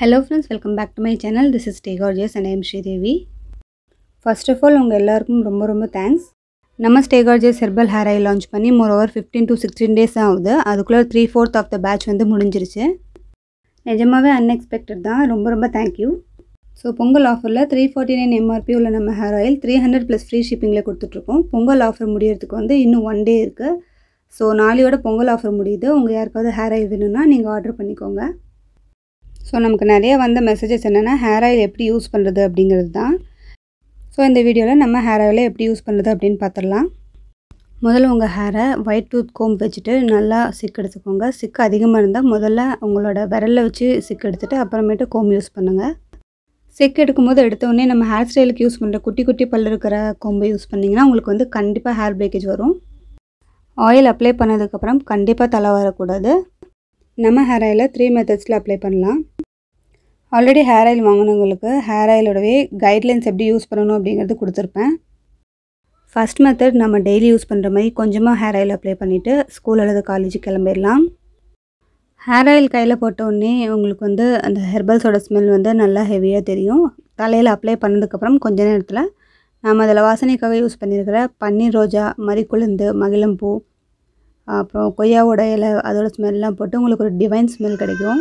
hello friends welcome back to my channel this is stay gorgeous and I'm Sridevi first of all உங்கள் எல்லாருக்கும் ரொம்ப ரொம்ப thanks நம்ம stay gorgeous herbal hair oil launch பண்ணி more over fifteen to sixteen days ஆகுது அதுக்குள்ளே three fourth of the batch வந்து முடிஞ்சிருச்சு நிஜமாகவே அன்எக்ஸ்பெக்டட் தான் ரொம்ப ரொம்ப தேங்க்யூ ஸோ பொங்கல் ஆஃபரில் த்ரீ ஃபார்ட்டி நைன் எம்ஆர்பி உள்ள நம்ம hair oil three hundred plus free ஷிப்பிங்கில் கொடுத்துட்ருக்கோம் பொங்கல் ஆஃபர் முடியறதுக்கு வந்து இன்னும் ஒன் டே இருக்குது ஸோ நாளையோட பொங்கல் ஆஃபர் முடியுது உங்கள் யாருக்காவது ஹேர் ஆயில் வேணும்னா நீங்கள் ஆர்டர் பண்ணிக்கோங்க ஸோ நமக்கு நிறைய வந்த மெசேஜஸ் என்னென்னா ஹேர் ஆயில் எப்படி யூஸ் பண்ணுறது அப்படிங்கிறது தான் ஸோ இந்த வீடியோவில் நம்ம ஹேர் ஆயிலை எப்படி யூஸ் பண்ணுறது அப்படின்னு பார்த்துடலாம் முதல்ல உங்கள் ஹேரை ஒயிட் டூத் கோம் வச்சுட்டு நல்லா சிக் எடுத்துக்கோங்க சிக்கு அதிகமாக இருந்தால் முதல்ல உங்களோட விரலில் வச்சு சிக்கு எடுத்துகிட்டு அப்புறமேட்டு கோம் யூஸ் பண்ணுங்கள் செக் எடுக்கும்போது எடுத்தோடனே நம்ம ஹேர் ஸ்டைலுக்கு யூஸ் பண்ணுற குட்டி குட்டி பல் இருக்கிற கொம்பை யூஸ் பண்ணிங்கன்னா உங்களுக்கு வந்து கண்டிப்பாக ஹேர் பிரேக்கேஜ் வரும் ஆயில் அப்ளை பண்ணதுக்கப்புறம் கண்டிப்பாக தலை வரக்கூடாது நம்ம ஹேர் ஆயிலில் த்ரீ மெத்தட்ஸில் அப்ளை பண்ணலாம் ஆல்ரெடி ஹேர் ஆயில் வாங்கினவங்களுக்கு ஹேர் ஆயிலோடவே கைட்லைன்ஸ் எப்படி யூஸ் பண்ணணும் அப்படிங்கிறது கொடுத்துருப்பேன் ஃபஸ்ட் மெத்தட் நம்ம டெய்லி யூஸ் பண்ணுற மாதிரி கொஞ்சமாக ஹேர் ஆயில் அப்ளை பண்ணிவிட்டு ஸ்கூல் அல்லது காலேஜ் கிளம்பிடலாம் ஹேர் ஆயில் கையில் போட்டோடனே உங்களுக்கு வந்து அந்த ஹெர்பல்ஸோட ஸ்மெல் வந்து நல்லா ஹெவியாக தெரியும் தலையில் அப்ளை பண்ணதுக்கப்புறம் கொஞ்ச நேரத்தில் நாம் அதில் வாசனைக்காக யூஸ் பண்ணியிருக்கிற பன்னீர் ரோஜா மறிக்குழுந்து மகிழம்பூ அப்புறம் கொய்யா இலை அதோட ஸ்மெல்லாம் போட்டு உங்களுக்கு ஒரு டிவைன் ஸ்மெல் கிடைக்கும்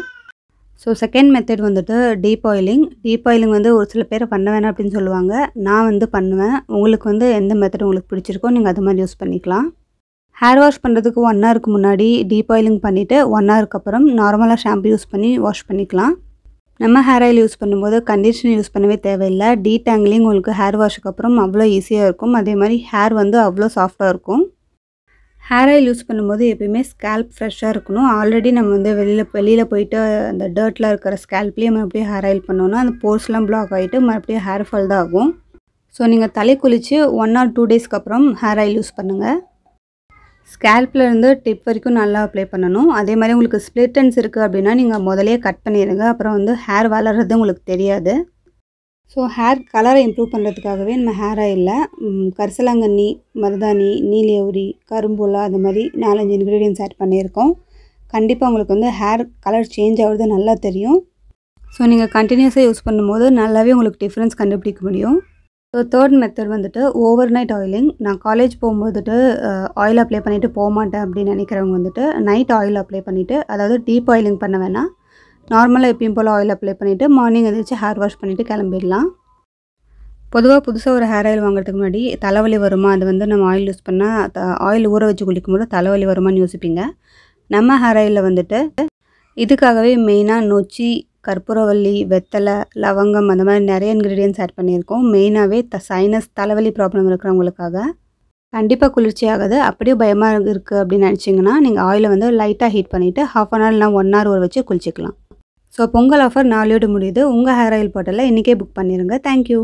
ஸோ செகண்ட் மெத்தட் வந்துட்டு டீப் ஆயிலிங் டீப் ஆயிலிங் வந்து ஒரு சில பேர் பண்ண வேணாம் அப்படின்னு சொல்லுவாங்க நான் வந்து பண்ணுவேன் உங்களுக்கு வந்து எந்த மெத்தட் உங்களுக்கு பிடிச்சிருக்கோ நீங்கள் அது மாதிரி யூஸ் பண்ணிக்கலாம் ஹேர் வாஷ் பண்ணுறதுக்கு ஒன் ஹவருக்கு முன்னாடி டீப் ஆயிலிங் பண்ணிவிட்டு ஒன் ஹவருக்கு அப்புறம் நார்மலாக ஷாம்பு யூஸ் பண்ணி வாஷ் பண்ணிக்கலாம் நம்ம ஹேர் ஆயில் யூஸ் பண்ணும்போது கண்டிஷனர் யூஸ் பண்ணவே தேவையில்லை டேங்கிலிங் உங்களுக்கு ஹேர் வாஷுக்கு அப்புறம் அவ்வளோ ஈஸியாக இருக்கும் அதே மாதிரி ஹேர் வந்து அவ்வளோ சாஃப்டாக இருக்கும் ஹேர் ஆயில் யூஸ் பண்ணும்போது எப்பயுமே ஸ்கேல்ப் ஃப்ரெஷ்ஷாக இருக்கணும் ஆல்ரெடி நம்ம வந்து வெளியில் வெளியில் போயிட்டு அந்த டர்ட்டில் இருக்கிற ஸ்கேல்ப்லேயே மறுபடியும் ஹேர் ஆயில் பண்ணோன்னா அந்த போர்ஸ்லாம் பிளாக் ஆகிட்டு மறுபடியும் ஹேர் ஃபால் தான் ஆகும் ஸோ நீங்கள் தலை குளித்து ஒன் ஆர் டூ டேஸ்க்கு அப்புறம் ஹேர் ஆயில் யூஸ் பண்ணுங்கள் ஸ்கேல்ப்லேருந்து டிப் வரைக்கும் நல்லா அப்ளை பண்ணணும் அதே மாதிரி உங்களுக்கு ஸ்ப்ளிட்டன்ஸ் இருக்குது அப்படின்னா நீங்கள் முதலே கட் பண்ணிடுங்க அப்புறம் வந்து ஹேர் வளர்றது உங்களுக்கு தெரியாது ஸோ ஹேர் கலரை இம்ப்ரூவ் பண்ணுறதுக்காகவே நம்ம ஹேர் ஆயிலில் கரிசலாங்கண்ணி மருதாணி நீலியவுரி கரும்புலா அந்த மாதிரி நாலஞ்சு இன்க்ரீடியன்ஸ் ஆட் பண்ணியிருக்கோம் கண்டிப்பாக உங்களுக்கு வந்து ஹேர் கலர் சேஞ்ச் ஆகுறது நல்லா தெரியும் ஸோ நீங்கள் கண்டினியூஸாக யூஸ் பண்ணும்போது நல்லாவே உங்களுக்கு டிஃப்ரென்ஸ் கண்டுபிடிக்க முடியும் ஸோ தேர்ட் மெத்தட் வந்துட்டு ஓவர் நைட் ஆயிலிங் நான் காலேஜ் போகும்போதுட்டு ஆயில் அப்ளை பண்ணிவிட்டு போக மாட்டேன் அப்படின்னு நினைக்கிறவங்க வந்துட்டு நைட் ஆயில் அப்ளை பண்ணிவிட்டு அதாவது டீப் ஆயிலிங் பண்ண வேணாம் நார்மலாக எப்பயும் போல் ஆயில் அப்ளை பண்ணிவிட்டு மார்னிங் வச்சு ஹேர் வாஷ் பண்ணிவிட்டு கிளம்பிடலாம் பொதுவாக புதுசாக ஒரு ஹேர் ஆயில் வாங்குறதுக்கு முன்னாடி தலைவலி வருமா அது வந்து நம்ம ஆயில் யூஸ் பண்ணால் த ஆயில் ஊற வச்சு குளிக்கும் போது தலைவலி வருமான்னு யோசிப்பீங்க நம்ம ஹேர் ஆயிலில் வந்துட்டு இதுக்காகவே மெயினாக நொச்சி கற்பூரவல்லி வெத்தலை லவங்கம் அந்த மாதிரி நிறைய இன்க்ரீடியன்ஸ் ஆட் பண்ணியிருக்கோம் மெயினாகவே த சைனஸ் தலைவலி ப்ராப்ளம் இருக்கிறவங்களுக்காக கண்டிப்பாக குளிர்ச்சியாகுது அப்படியே பயமாக இருக்குது அப்படின்னு நினச்சிங்கன்னா நீங்கள் ஆயிலை வந்து லைட்டாக ஹீட் பண்ணிவிட்டு ஹாஃப் அன் ஹவர் இல்லைனா ஒன் ஹவர் வச்சு குளிச்சிக்கலாம் ஸோ பொங்கல் ஆஃபர் நாளையோடு முடியுது உங்கள் ஹேர் ஆயில் போட்டலில் இன்றைக்கே புக் பண்ணிடுங்க தேங்க்யூ